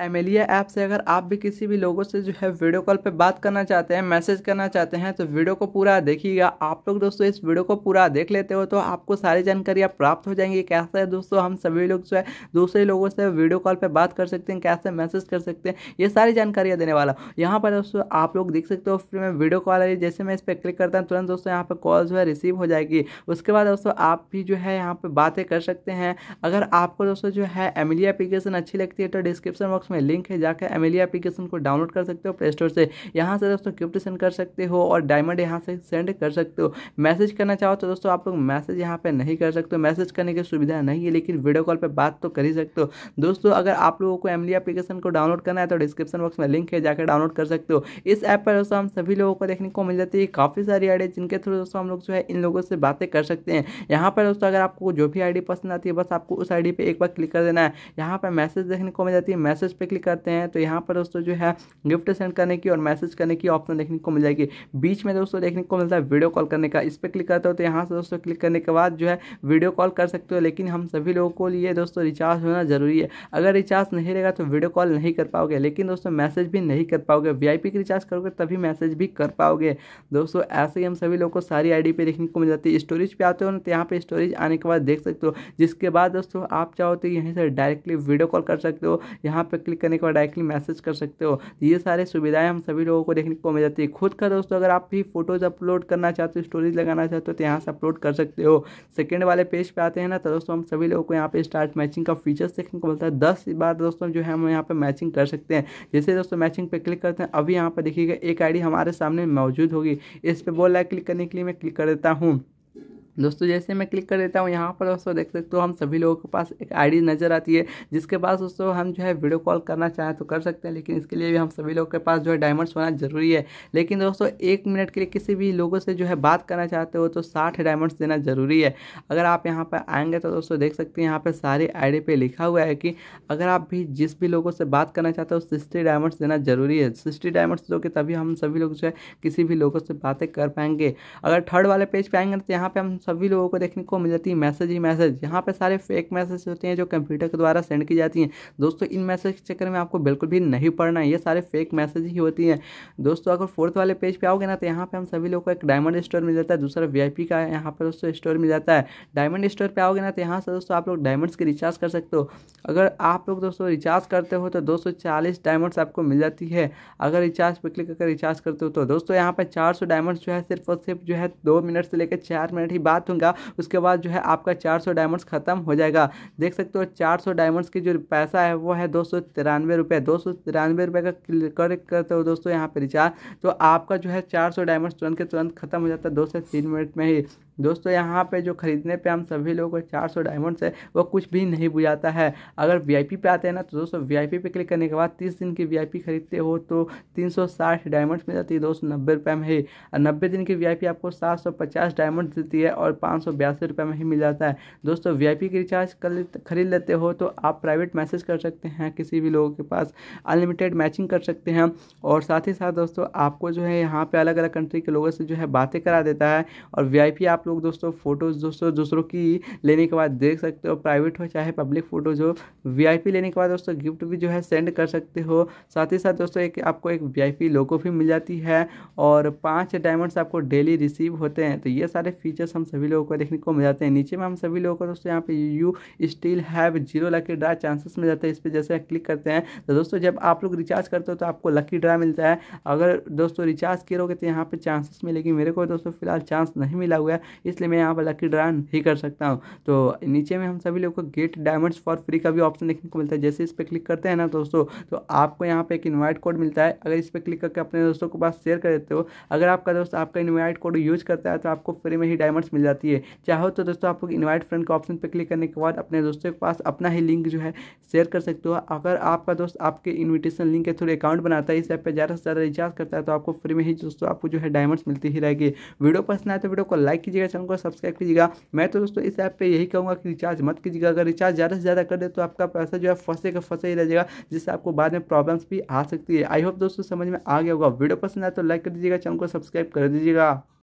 Amelia app से अगर आप भी किसी भी लोगों से जो है वीडियो कॉल पे बात करना चाहते हैं मैसेज करना चाहते हैं तो वीडियो को पूरा देखिएगा आप लोग दोस्तों इस वीडियो को पूरा देख लेते हो तो आपको सारी जानकारियाँ प्राप्त हो जाएंगी कैसे दोस्तों हम सभी लोग जो है दूसरे लोगों से वीडियो कॉल पर बात कर सकते हैं कैसे मैसेज कर सकते हैं ये सारी जानकारियाँ देने वाला यहाँ पर दोस्तों आप लोग देख सकते हो फिर मैं वीडियो कॉल आई जैसे मैं इस पर क्लिक करता हूँ तुरंत दोस्तों यहाँ पर कॉल जो है रिसीव हो जाएगी उसके बाद दोस्तों आप भी जो है यहाँ पर बातें कर सकते हैं अगर आपको दोस्तों जो है एमिलिया एप्लीकेशन अच्छी लगती है तो डिस्क्रिप्शन बॉक्स बॉक्स में लिंक है जाकर एमेलिया एप्लीकेशन को डाउनलोड कर सकते हो प्ले स्टोर से यहाँ से दोस्तों गिफ्ट सेंड कर सकते हो और डायमंड यहाँ से सेंड कर सकते हो मैसेज करना चाहो तो दोस्तों आप लोग मैसेज यहाँ पर नहीं कर सकते मैसेज करने की सुविधा नहीं है लेकिन वीडियो कॉल पर बात तो कर ही सकते हो दोस्तों अगर आप लोगों को एमली एप्लीकेशन को डाउनलोड करना है तो डिस्क्रिप्शन बॉक्स में लिंक है जाकर डाउनलोड कर सकते हो इस ऐप पर दोस्तों हम सभी लोगों को देखने को मिल जाती है काफ़ी सारी आइडिया जिनके थ्रू दोस्तों हम लोग जो है इन लोगों से बातें कर सकते हैं यहाँ पर दोस्तों अगर आपको जो भी आईडी पसंद आती है बस आपको उस आईडी पे एक बार क्लिक कर देना है यहाँ पर मैसेज देखने को मिल जाती है मैसेज पर क्लिक करते हैं तो यहाँ पर दोस्तों जो है गिफ्ट सेंड करने की और मैसेज करने की ऑप्शन देखने को मिल जाएगी बीच में दोस्तों देखने को मिलता है वीडियो कॉल करने का इस पर क्लिक करते हो तो यहाँ से दोस्तों क्लिक करने के बाद जो है वीडियो कॉल कर सकते हो लेकिन हम सभी लोगों को लिए दोस्तों रिचार्ज होना जरूरी है अगर रिचार्ज नहीं रहेगा तो वीडियो कॉल नहीं कर पाओगे लेकिन दोस्तों मैसेज भी नहीं कर पाओगे वी आई रिचार्ज करोगे तभी मैसेज भी कर पाओगे दोस्तों ऐसे ही हम सभी लोगों को सारी आई पे देखने को मिल जाती है स्टोरेज पे आते हो ना तो यहाँ पे स्टोरेज आने के बाद देख सकते हो जिसके बाद दोस्तों आप चाहो तो यहीं से डायरेक्टली वीडियो कॉल कर सकते हो यहाँ पे क्लिक करने के बाद डायरेक्टली मैसेज कर सकते हो ये सारे सुविधाएं हम सभी लोगों को देखने को मिल जाती है खुद का दोस्तों अगर आप भी फोटोज़ अपलोड करना चाहते हो स्टोरीज लगाना चाहते हो तो यहाँ से अपलोड कर सकते हो सेकेंड वाले पेज पर आते हैं ना तो दोस्तों हम सभी लोगों को यहाँ पे स्टार्ट मैचिंग का फीचर्स देखने को मिलता है दस बार दोस्तों जो है हम यहाँ पर मैचिंग कर सकते हैं जैसे दोस्तों मैचिंग पर क्लिक करते हैं अभी यहाँ पर देखिएगा एक आई हमारे सामने मौजूद होगी इस पर बोल रहा क्लिक करने के लिए मैं क्लिक कर देता हूँ दोस्तों जैसे मैं क्लिक कर देता हूँ यहाँ पर दोस्तों देख सकते हो हम सभी लोगों के पास एक आईडी नज़र आती है जिसके पास दोस्तों हम जो है वीडियो कॉल करना चाहें तो कर सकते हैं लेकिन इसके लिए भी हम सभी लोगों के पास जो है डायमंड्स होना जरूरी है लेकिन दोस्तों एक मिनट के लिए किसी भी लोगों से जो है बात करना चाहते हो तो साठ डायमंड्स देना ज़रूरी है अगर आप यहाँ पर आएंगे तो दोस्तों देख सकते हैं यहाँ पर सारी आई पे लिखा हुआ है कि अगर आप भी जिस भी लोगों से बात करना चाहते हो सिक्सटी डायमंड्स देना ज़रूरी है सिक्सटी डायमंड्स दोगे तभी हम सभी लोग जो है किसी भी लोगों से बातें कर पाएंगे अगर थर्ड वाले पेज पर आएंगे तो यहाँ पर हम सभी लोगों को देखने को मिल जाती है मैसेज ही मैसेज यहाँ पर सारे फेक मैसेज होते हैं जो कंप्यूटर के द्वारा सेंड की जाती हैं दोस्तों इन मैसेज के चक्कर में आपको बिल्कुल भी नहीं पढ़ना है ये सारे फेक मैसेज ही होती हैं दोस्तों अगर फोर्थ वाले पेज पर आओगे ना तो यहाँ पर हम सभी लोग को एक डायमंड स्टोर मिल जाता है दूसरा वी का यहाँ पर दोस्तों स्टोर मिल जाता है डायमंड स्टोर पर आओगे ना तो यहाँ से दोस्तों आप लोग डायमंड्स की रिचार्ज कर सकते हो अगर आप लोग दोस्तों रिचार्ज करते हो तो दो डायमंड्स आपको मिल जाती है अगर रिचार्ज पर क्लिक करके रिचार्ज करते हो तो दोस्तों यहाँ पर चार डायमंड्स जो है सिर्फ और सिर्फ जो है दो मिनट से लेकर चार मिनट ही बाद बता दूंगा उसके बाद जो है आपका चार सौ डायमंड्स ख़त्म हो जाएगा देख सकते हो चार सौ डायमंड्स की जो पैसा है वो है दो सौ तिरानवे रुपये दो सौ तिरानवे रुपये का क्लिक करते हो दोस्तों यहाँ पर रिचार्ज तो आपका जो है चार सौ डायमंड्स तुरंत के तुरंत खत्म हो जाता है दो से तीन मिनट में ही दोस्तों यहाँ पे जो खरीदने पे हम सभी लोगों को चार सौ डायमंड्स है वो कुछ भी नहीं बुझाता है अगर वीआईपी पे आते हैं ना तो दोस्तों वीआईपी पे क्लिक करने के बाद तीस दिन की वीआईपी खरीदते हो तो तीन सौ साठ डायमंड्स मिल जाती है दो सौ नब्बे रुपये में ही और नब्बे दिन की वीआईपी आपको सात सौ पचास डायमंड देती है और पाँच सौ बयासी रुपये में ही मिल जाता है दोस्तों वी की रिचार्ज कर खरीद लेते हो तो आप प्राइवेट मैसेज कर सकते हैं किसी भी लोगों के पास अनलिमिटेड मैचिंग कर सकते हैं और साथ ही साथ दोस्तों आपको जो है यहाँ पर अलग अलग कंट्री के लोगों से जो है बातें करा देता है और वी आप लोग दोस्तों फ़ोटोज़ दोस्तों दूसरों की लेने के बाद देख सकते हो प्राइवेट हो चाहे पब्लिक फ़ोटोज़ हो वी लेने के बाद दोस्तों गिफ्ट भी जो है सेंड कर सकते हो साथ ही साथ दोस्तों एक आपको एक वी लोगो भी मिल जाती है और पाँच डायमंड्स आपको डेली रिसीव होते हैं तो ये सारे फीचर्स हम सभी लोगों को देखने को मिल जाते हैं नीचे में हम सभी लोगों को दोस्तों यहाँ पे you still have zero lucky draw chances मिल जाते हैं इस पर जैसे क्लिक करते हैं तो दोस्तों जब आप लोग रिचार्ज करते हो तो आपको लकी ड्रा मिलता है अगर दोस्तों रिचार्ज करोगे तो यहाँ पर चांसेस मिलेगी मेरे को दोस्तों फिलहाल चांस नहीं मिला हुआ है इसलिए मैं यहाँ पर लकी ड्रा नहीं कर सकता हूँ तो नीचे में हम सभी लोग को गेट डायमंड्स फॉर फ्री का भी ऑप्शन देखने को मिलता है जैसे इस पर क्लिक करते हैं ना दोस्तों तो आपको यहाँ पे एक इन्वाइट कोड मिलता है अगर इस पर क्लिक करके अपने दोस्तों के पास शेयर कर देते हो अगर आपका दोस्त आपका इन्वाइट कोड यूज करता है तो आपको फ्री में ही डायमंड्स मिल जाती है चाहो तो दोस्तों आपको इन्वाइट फ्रेंड के ऑप्शन पर क्लिक करने के बाद अपने दोस्तों के पास अपना ही लिंक जो है शेयर कर सकते हो अगर आपका दोस्त आपके इन्विटेशन लिंक के थ्रू अकाउंट बनाता है इस ऐप पर ज़्यादा से ज़्यादा रिचार्ज करता है तो आपको फ्री में ही दोस्तों आपको जो है डायमंड्स मिलती ही रहेगी वीडियो पसंद आए तो वीडियो को लाइक कीजिए कीजिएगा चैनल को सब्सक्राइब कीजिएगा मैं तो दोस्तों इस ऐप पर यही कहूँगा कि रिचार्ज मत कीजिएगा अगर रिचार्ज ज़्यादा से ज़्यादा कर दे तो आपका पैसा जो है फंसे का फंसे ही रह जाएगा जिससे आपको बाद में प्रॉब्लम्स भी आ सकती है आई होप दोस्तों समझ में आ गया होगा वीडियो पसंद आए तो लाइक कर दीजिएगा चैनल को सब्सक्राइब कर दीजिएगा